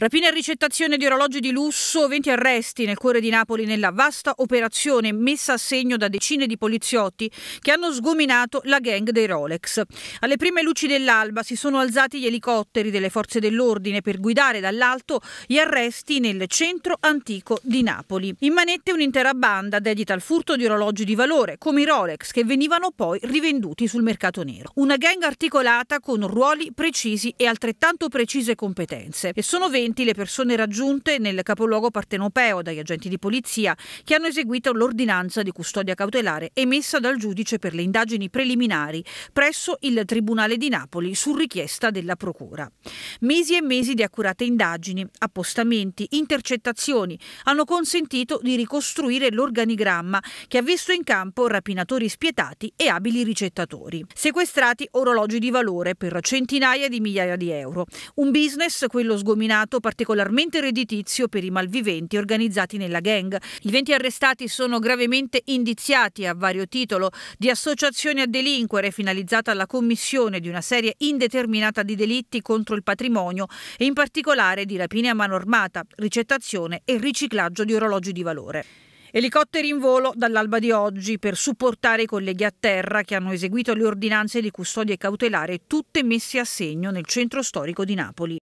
Rapina e ricettazione di orologi di lusso, 20 arresti nel cuore di Napoli nella vasta operazione messa a segno da decine di poliziotti che hanno sgominato la gang dei Rolex. Alle prime luci dell'alba si sono alzati gli elicotteri delle forze dell'ordine per guidare dall'alto gli arresti nel centro antico di Napoli. In manette un'intera banda dedita al furto di orologi di valore, come i Rolex, che venivano poi rivenduti sul mercato nero. Una gang articolata con ruoli precisi e altrettanto precise competenze. E sono 20 recenti le persone raggiunte nel capoluogo partenopeo dagli agenti di polizia che hanno eseguito l'ordinanza di custodia cautelare emessa dal giudice per le indagini preliminari presso il Tribunale di Napoli su richiesta della Procura. Mesi e mesi di accurate indagini, appostamenti, intercettazioni hanno consentito di ricostruire l'organigramma che ha visto in campo rapinatori spietati e abili ricettatori. Sequestrati orologi di valore per centinaia di migliaia di euro. Un business, quello sgominato particolarmente redditizio per i malviventi organizzati nella gang. I 20 arrestati sono gravemente indiziati a vario titolo di associazione a delinquere finalizzata alla commissione di una serie indeterminata di delitti contro il patrimonio e in particolare di rapine a mano armata, ricettazione e riciclaggio di orologi di valore. Elicotteri in volo dall'alba di oggi per supportare i colleghi a terra che hanno eseguito le ordinanze di custodia cautelare tutte messe a segno nel centro storico di Napoli.